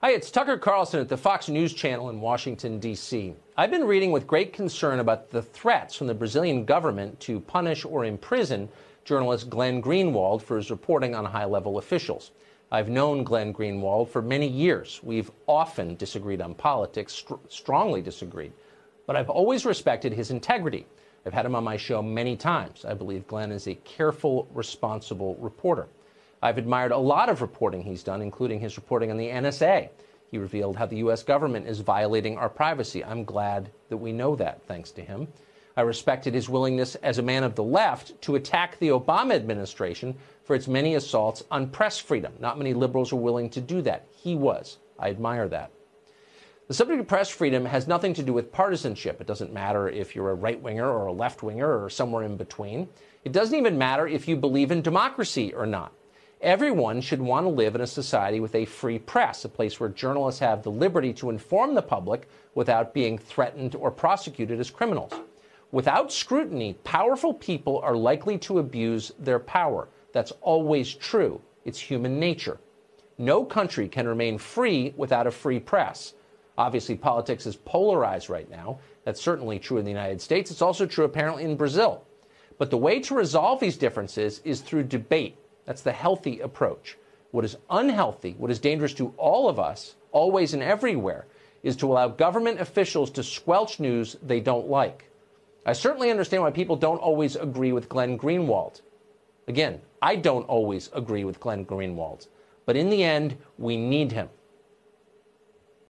Hi, it's Tucker Carlson at the Fox News Channel in Washington, D.C. I've been reading with great concern about the threats from the Brazilian government to punish or imprison journalist Glenn Greenwald for his reporting on high level officials. I've known Glenn Greenwald for many years. We've often disagreed on politics, strongly disagreed, but I've always respected his integrity. I've had him on my show many times. I believe Glenn is a careful, responsible reporter. I've admired a lot of reporting he's done, including his reporting on the NSA. He revealed how the U.S. government is violating our privacy. I'm glad that we know that, thanks to him. I respected his willingness as a man of the left to attack the Obama administration for its many assaults on press freedom. Not many liberals are willing to do that. He was. I admire that. The subject of press freedom has nothing to do with partisanship. It doesn't matter if you're a right winger or a left winger or somewhere in between. It doesn't even matter if you believe in democracy or not. Everyone should want to live in a society with a free press, a place where journalists have the liberty to inform the public without being threatened or prosecuted as criminals. Without scrutiny, powerful people are likely to abuse their power. That's always true. It's human nature. No country can remain free without a free press. Obviously, politics is polarized right now. That's certainly true in the United States. It's also true, apparently, in Brazil. But the way to resolve these differences is through debate that's the healthy approach. What is unhealthy, what is dangerous to all of us, always and everywhere, is to allow government officials to squelch news they don't like. I certainly understand why people don't always agree with Glenn Greenwald. Again, I don't always agree with Glenn Greenwald, but in the end, we need him.